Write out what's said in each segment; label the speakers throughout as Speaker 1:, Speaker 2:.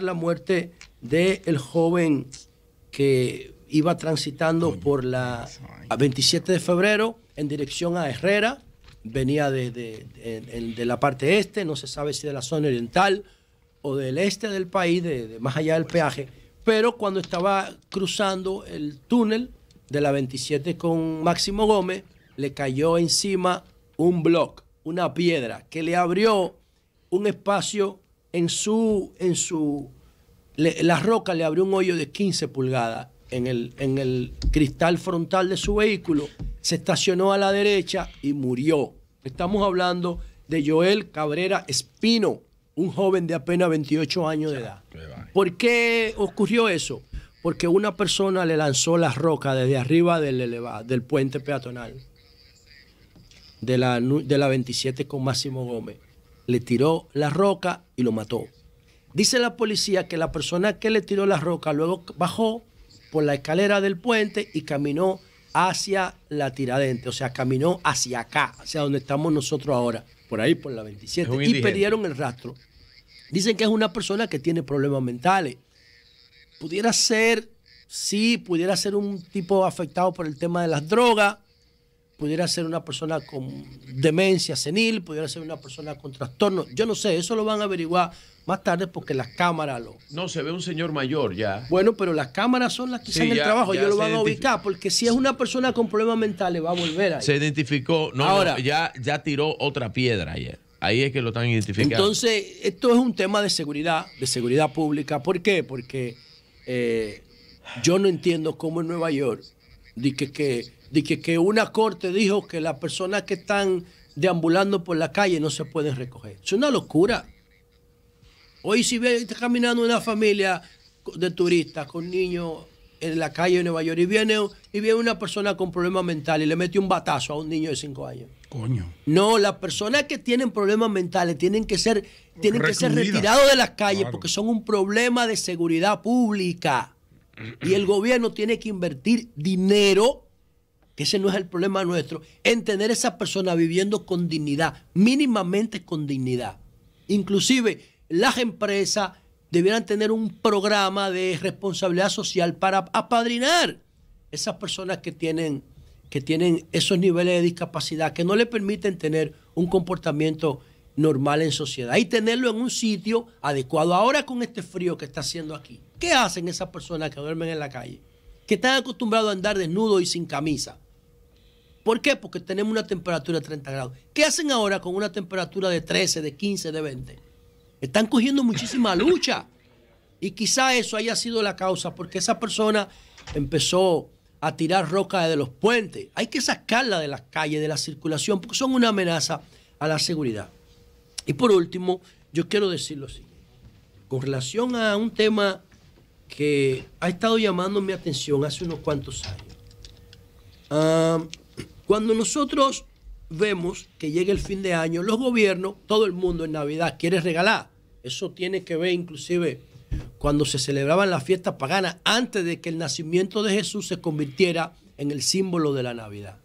Speaker 1: la muerte del joven que iba transitando por la 27 de febrero en dirección a Herrera, venía de, de, la parte este, no se sabe si de la zona oriental o del este del país, de, más allá del pues peaje, pero cuando estaba cruzando el túnel de la 27 con Máximo Gómez, le cayó encima un bloque, una piedra, que le abrió un espacio en su, en su, la roca le abrió un hoyo de 15 pulgadas en el, en el cristal frontal de su vehículo, se estacionó a la derecha y murió. Estamos hablando de Joel Cabrera Espino, un joven de apenas 28 años de edad. ¿Por qué ocurrió eso? Porque una persona le lanzó la roca desde arriba del, del puente peatonal de la, de la 27 con Máximo Gómez le tiró la roca y lo mató. Dice la policía que la persona que le tiró la roca luego bajó por la escalera del puente y caminó hacia la tiradente, o sea, caminó hacia acá, hacia donde estamos nosotros ahora, por ahí por la 27, y perdieron el rastro. Dicen que es una persona que tiene problemas mentales. Pudiera ser, sí, pudiera ser un tipo afectado por el tema de las drogas, pudiera ser una persona con demencia senil, pudiera ser una persona con trastorno. Yo no sé, eso lo van a averiguar más tarde porque las cámaras lo... No, se ve un señor mayor ya. Bueno, pero las cámaras son las que están hacen el trabajo, ellos lo van a ubicar, porque si es una persona con problemas mentales va a volver ahí. Se identificó, no, ya, ya tiró otra piedra ayer. Ahí es que lo están identificando. Entonces, esto es un tema de seguridad, de seguridad pública. ¿Por qué? Porque eh, yo no entiendo cómo en Nueva York, di que, que de que, una corte dijo que las personas que están deambulando por la calle no se pueden recoger. Es una locura. Hoy si viene caminando una familia de turistas con niños en la calle de Nueva York y viene, y una persona con problemas mentales y le mete un batazo a un niño de 5 años. Coño. No, las personas que tienen problemas mentales tienen que ser, tienen que ser retirados de las calles porque son un problema de seguridad pública. y el gobierno tiene que invertir dinero que ese no es el problema nuestro, en tener esa persona viviendo con dignidad, mínimamente con dignidad. Inclusive las empresas debieran tener un programa de responsabilidad social para apadrinar esas personas que tienen, que tienen esos niveles de discapacidad que no le permiten tener un comportamiento normal en sociedad y tenerlo en un sitio adecuado. Ahora con este frío que está haciendo aquí, ¿qué hacen esas personas que duermen en la calle? Que están acostumbrados a andar desnudos y sin camisa. ¿Por qué? Porque tenemos una temperatura de 30 grados. ¿Qué hacen ahora con una temperatura de 13, de 15, de 20? Están cogiendo muchísima lucha. Y quizá eso haya sido la causa, porque esa persona empezó a tirar roca de los puentes. Hay que sacarla de las calles, de la circulación, porque son una amenaza a la seguridad. Y por último, yo quiero decir lo siguiente. Con relación a un tema que ha estado llamando mi atención hace unos cuantos años. Ah, cuando nosotros vemos que llega el fin de año, los gobiernos, todo el mundo en Navidad quiere regalar. Eso tiene que ver inclusive cuando se celebraban las fiestas paganas, antes de que el nacimiento de Jesús se convirtiera en el símbolo de la Navidad.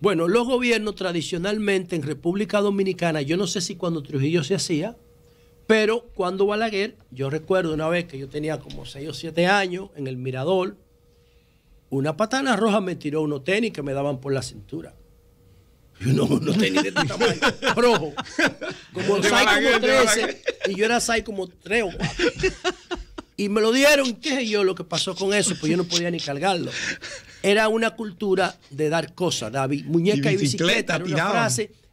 Speaker 1: Bueno, los gobiernos tradicionalmente en República Dominicana, yo no sé si cuando Trujillo se hacía, pero cuando Balaguer, yo recuerdo una vez que yo tenía como 6 o 7 años en el Mirador, una patana roja me tiró unos tenis que me daban por la cintura. Y no, unos tenis de rojo. Como como 13. Y yo era como tres o Y me lo dieron, qué sé yo, lo que pasó con eso, pues yo no podía ni cargarlo. Era una cultura de dar cosas, David. Muñeca y bicicleta,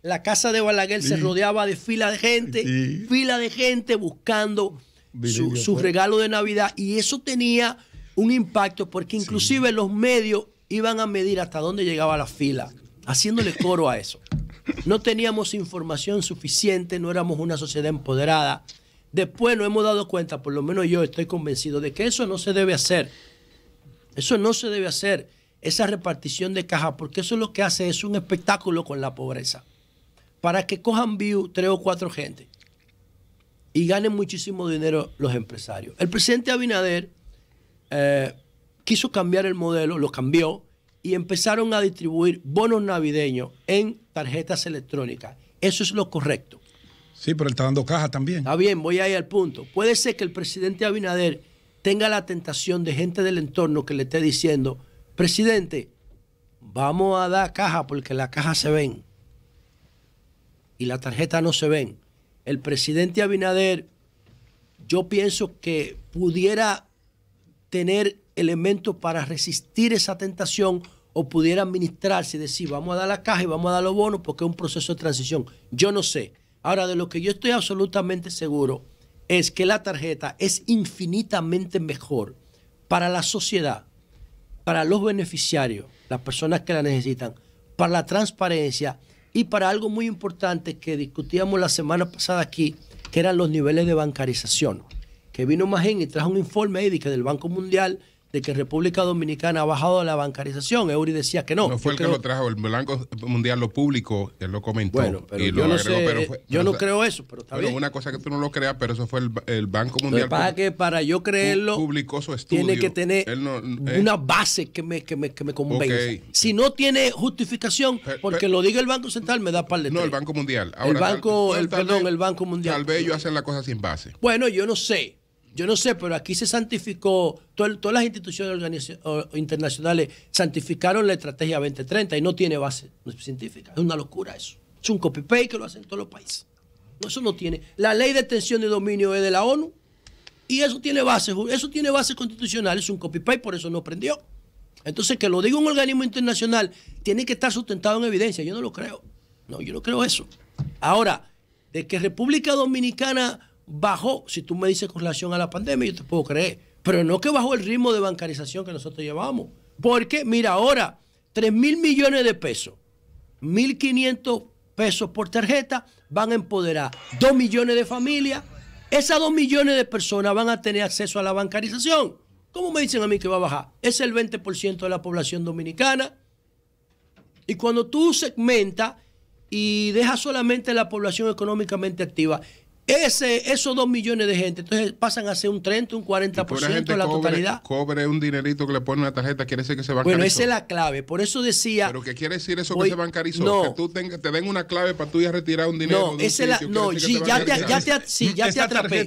Speaker 1: La casa de Balaguer se rodeaba de fila de gente, fila de gente buscando su, su pues. regalo de Navidad. Y eso tenía un impacto porque inclusive los medios iban a medir hasta dónde llegaba la fila, haciéndole coro a eso. No teníamos información suficiente, no éramos una sociedad empoderada. Después nos hemos dado cuenta, por lo menos yo estoy convencido, de que eso no se debe hacer. Eso no se debe hacer, esa repartición de cajas, porque eso es lo que hace es un espectáculo con la pobreza. Para que cojan view tres o cuatro gente y ganen muchísimo dinero los empresarios. El presidente Abinader eh, quiso cambiar el modelo, lo cambió y empezaron a distribuir bonos navideños en tarjetas electrónicas. Eso es lo correcto. Sí, pero él está dando caja también. Está bien, voy ahí al punto. Puede ser que el presidente Abinader tenga la tentación de gente del entorno que le esté diciendo, presidente, vamos a dar caja porque las cajas se ven y la tarjeta no se ven. El presidente Abinader, yo pienso que pudiera tener elementos para resistir esa tentación o pudiera administrarse y decir, vamos a dar la caja y vamos a dar los bonos porque es un proceso de transición. Yo no sé. Ahora, de lo que yo estoy absolutamente seguro es que la tarjeta es infinitamente mejor para la sociedad, para los beneficiarios, las personas que la necesitan, para la transparencia y para algo muy importante que discutíamos la semana pasada aquí, que eran los niveles de bancarización vino Magín y trajo un informe ahí del Banco Mundial de que República Dominicana ha bajado la bancarización. Euri decía que no. No fue el que lo
Speaker 2: trajo, el Banco Mundial lo publicó él lo comentó. yo, no yo no, creo eso, pero está pero una cosa que tú no lo creas, pero eso fue el, Banco Mundial. que para yo creerlo, publicó su estudio. tiene que
Speaker 1: tener eh. una base que me, que Si no tiene justificación,
Speaker 2: porque lo diga el Banco Central, me da par de No, el Banco Mundial. Ahora, el Banco, el, perdón, el Banco Mundial. Tal vez ellos hacen la cosa sin base.
Speaker 1: Bueno, yo no sé yo no sé, pero aquí se santificó, todas las instituciones internacionales santificaron la estrategia 2030 y no tiene base científica. Es una locura eso. Es un copy-paste que lo hacen todos los países. Eso no tiene. La ley de extensión de dominio es de la ONU y eso tiene base, eso tiene base constitucional, es un copy-paste, por eso no prendió. Entonces, que lo diga un organismo internacional tiene que estar sustentado en evidencia. Yo no lo creo. No, yo no creo eso. Ahora, de que República Dominicana bajó, si tú me dices con relación a la pandemia, yo te puedo creer, pero no que bajó el ritmo de bancarización que nosotros llevamos. Porque, mira, ahora, 3 mil millones de pesos, 1.500 pesos por tarjeta van a empoderar 2 millones de familias. Esas 2 millones de personas van a tener acceso a la bancarización. ¿Cómo me dicen a mí que va a bajar? Es el 20% de la población dominicana. Y cuando tú segmentas y dejas solamente la población económicamente activa, ese, esos dos millones de gente, entonces pasan a ser un 30, un 40% de la totalidad.
Speaker 2: Cobre un dinerito que le pone una tarjeta, quiere decir que se Bueno, esa es la clave, por eso decía. Pero ¿qué quiere decir eso que se bancarizó? No, que tú te, den una clave para tú ya retirar un dinero. No, esa la. No, sí, ya, te, ya, te, sí, ya te atrapé.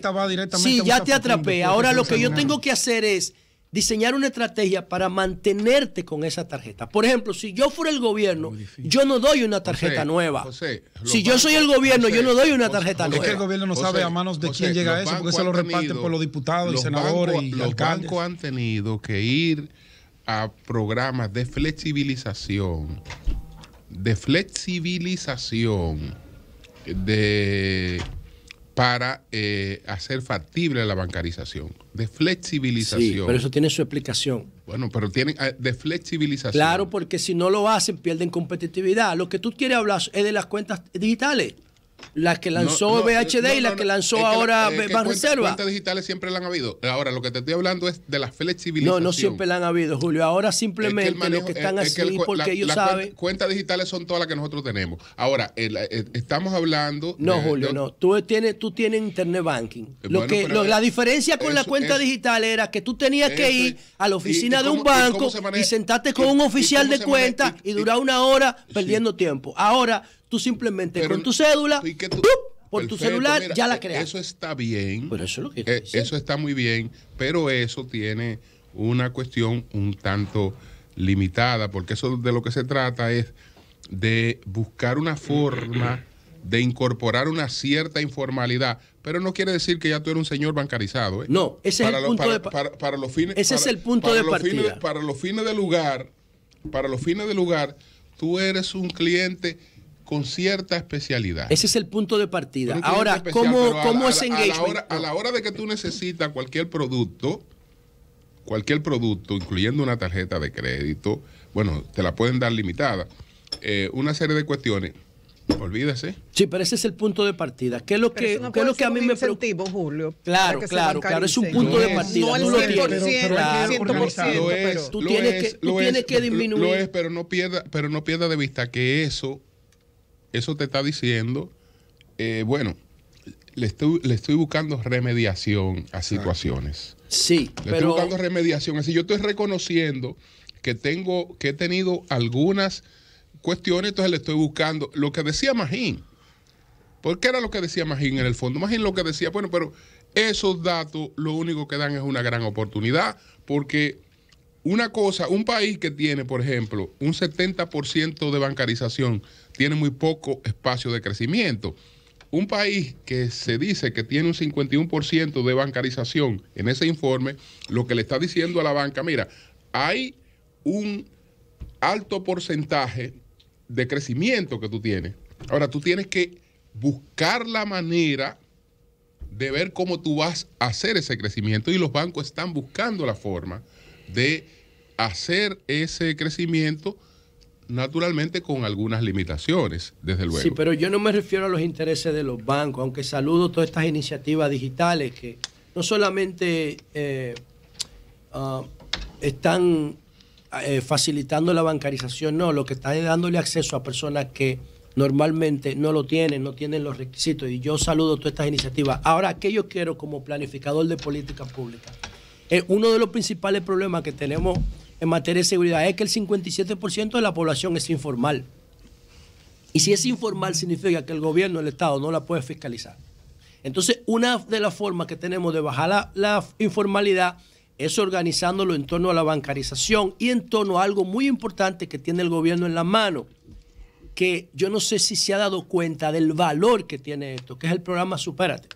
Speaker 2: sí, ya te atrapé. Ahora lo que yo
Speaker 1: tengo que hacer es diseñar una estrategia para mantenerte con esa tarjeta. Por ejemplo, si yo fuera el gobierno, yo
Speaker 2: no doy una tarjeta nueva. si yo soy el gobierno, yo no doy una tarjeta nueva. Es que el gobierno no sabe a manos de quién llega eso, porque se lo reparten por los diputados y senadores y los bancos han tenido que ir a programas de flexibilización, de flexibilización de para eh, hacer factible la bancarización, de flexibilización. Sí, pero eso
Speaker 1: tiene su explicación. Bueno, pero tienen eh, de flexibilización. Claro, porque si no lo hacen pierden competitividad. Lo que tú quieres hablar es de las cuentas digitales. Las que lanzó VHD y la que lanzó ahora Banco Banreserva. Cuentas
Speaker 2: digitales siempre las han habido. Ahora, lo que te estoy hablando es de la flexibilización. No, no siempre la han habido, Julio. Ahora simplemente que están así porque ellos saben Las Cuentas digitales son todas las que nosotros tenemos. Ahora, eh, estamos hablando. No, Julio, no. Tú tienes, tú tienes Internet Banking. Eh, lo que, la eh, diferencia con la cuenta digital era que tú tenías que ir a la oficina de un banco y sentarte con un oficial de cuenta
Speaker 1: y durar una hora perdiendo tiempo. Ahora simplemente con tu cédula, por tu celular, ya la e-,
Speaker 2: creas. Eso está bien. E-, eso, está muy bien, pero eso tiene una cuestión un tanto limitada, porque eso de lo que se trata es de buscar una forma de incorporar una cierta informalidad, pero no quiere decir que ya tú eres un señor bancarizado. ¿eh? No, ese es el punto de para, para, los fines. Ese es el punto de partida. para los fines de lugar, para los fines de lugar, tú eres un cliente con cierta especialidad. Ese es el punto de partida. Ahora, ¿cómo, es engagement? A la, hora, a la hora de que tú necesitas cualquier producto, cualquier producto, incluyendo una tarjeta de crédito, bueno, te la pueden dar limitada, eh, una serie de cuestiones. Olvídese. Sí, pero ese es el punto de partida. ¿Qué es lo que, lo que a mí me
Speaker 1: preocupa? Julio. Claro, claro, claro. Es un punto de partida. No, al 100%, tú tienes, que, disminuir. Lo es, pero
Speaker 2: no pierda, pero no pierda de vista que eso eso te está diciendo, eh, bueno, le estoy, le estoy buscando remediación a situaciones. Sí, le estoy buscando remediación. Así yo estoy reconociendo que tengo, que he tenido algunas cuestiones, entonces le estoy buscando lo que decía Magín. qué era lo que decía Magín en el fondo. Magín lo que decía, bueno, pero esos datos lo único que dan es una gran oportunidad, porque una cosa, un país que tiene, por ejemplo, un 70% de bancarización tiene muy poco espacio de crecimiento. Un país que se dice que tiene un 51% de bancarización en ese informe, lo que le está diciendo a la banca, mira, hay un alto porcentaje de crecimiento que tú tienes. Ahora, tú tienes que buscar la manera de ver cómo tú vas a hacer ese crecimiento y los bancos están buscando la forma de hacer ese crecimiento naturalmente con algunas limitaciones, desde luego. Sí, pero yo no me refiero a los intereses de los bancos, aunque saludo todas estas
Speaker 1: iniciativas digitales que no solamente eh, ah, están eh, facilitando la bancarización, no, lo que está es dándole acceso a personas que normalmente no lo tienen, no tienen los requisitos. Y yo saludo todas estas iniciativas. Ahora, ¿qué yo quiero como planificador de política pública? uno de los principales problemas que tenemos en materia de seguridad es que el 57% de la población es informal. Y si es informal significa que el gobierno, el Estado no la puede fiscalizar. Entonces, una de las formas que tenemos de bajar la, informalidad es organizándolo en torno a la bancarización y en torno a algo muy importante que tiene el gobierno en la mano, que yo no sé si se ha dado cuenta del valor que tiene esto, que es el programa Supérate,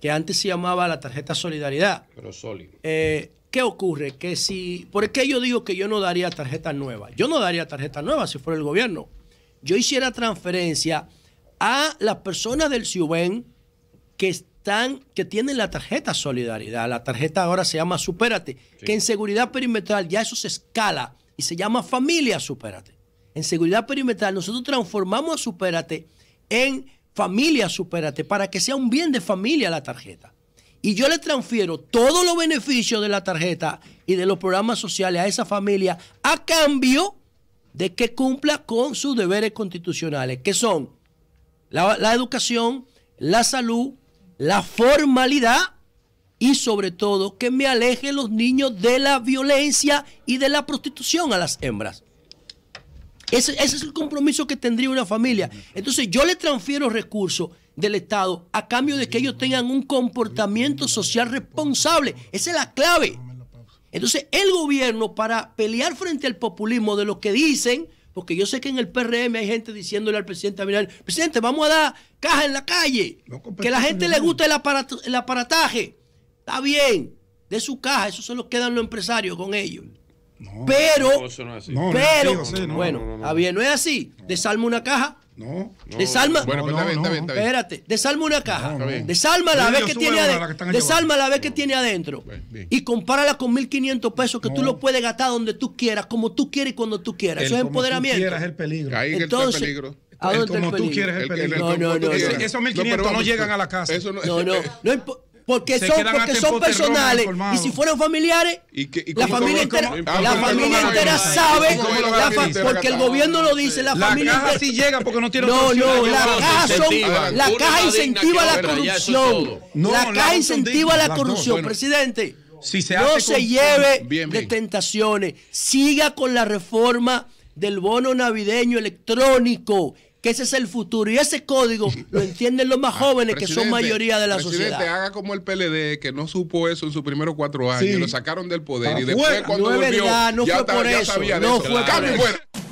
Speaker 1: que antes se llamaba la tarjeta Solidaridad. Pero sólido. Eh, ¿Qué ocurre? Que si, ¿por qué yo digo que yo no daría tarjeta nueva? Yo no daría tarjeta nueva si fuera el gobierno. Yo hiciera transferencia a las personas del CIUBEN que están, que tienen la tarjeta Solidaridad. La tarjeta ahora se llama Supérate, que en seguridad perimetral ya eso se escala y se llama familia Supérate. En seguridad perimetral nosotros transformamos a Supérate en familia Supérate para que sea un bien de familia la tarjeta y yo le transfiero todos los beneficios de la tarjeta y de los programas sociales a esa familia a cambio de que cumpla con sus deberes constitucionales, que son la, educación, la salud, la formalidad y sobre todo que me aleje los niños de la violencia y de la prostitución a las hembras. Ese, ese, es el compromiso que tendría una familia. Entonces yo le transfiero recursos del Estado a cambio de que ellos tengan un comportamiento social responsable. Esa es la clave. Entonces, el gobierno para pelear frente al populismo de lo que dicen, porque yo sé que en el PRM hay gente diciéndole al presidente Abinader, presidente, vamos a dar caja en la calle, que la gente le guste el, aparataje. Está bien, de su caja, eso se lo quedan los empresarios con ellos. pero, bueno, está bien pero, bueno, no, es así. desalma una caja, no, no. Desalma. Espérate, desalma una caja. Desalma la vez que tiene adentro. Desalma la vez que tiene adentro. Y compárala con 1500 pesos que tú lo puedes gastar donde tú quieras, como tú quieres y cuando tú quieras. Eso es empoderamiento. Tú quieras el peligro. Ahí Entonces, el peligro. ¿A como tú quieres el peligro. no, no, no. Esos 1500 no, llegan a la casa. no, no, no. no porque son, porque son personales. y si fueran familiares,
Speaker 2: la familia entera, la ah, familia entera sabe, porque el gobierno lo dice, la, familia caja sí llega porque no tiene la caja, la caja incentiva la corrupción. La caja incentiva la corrupción,
Speaker 1: presidente. no se lleve de tentaciones. Siga con la reforma del bono navideño electrónico que ese es el futuro. Y ese código lo entienden los más ah, jóvenes, que son mayoría de la sociedad. presidente, sociedad.
Speaker 2: haga como el PLD, que no supo eso en sus primeros cuatro años, lo sacaron del poder. y ah, después, fue, cuando volvió, es verdad, no ya fue por eso. Sabía no fue por pues.
Speaker 1: eso.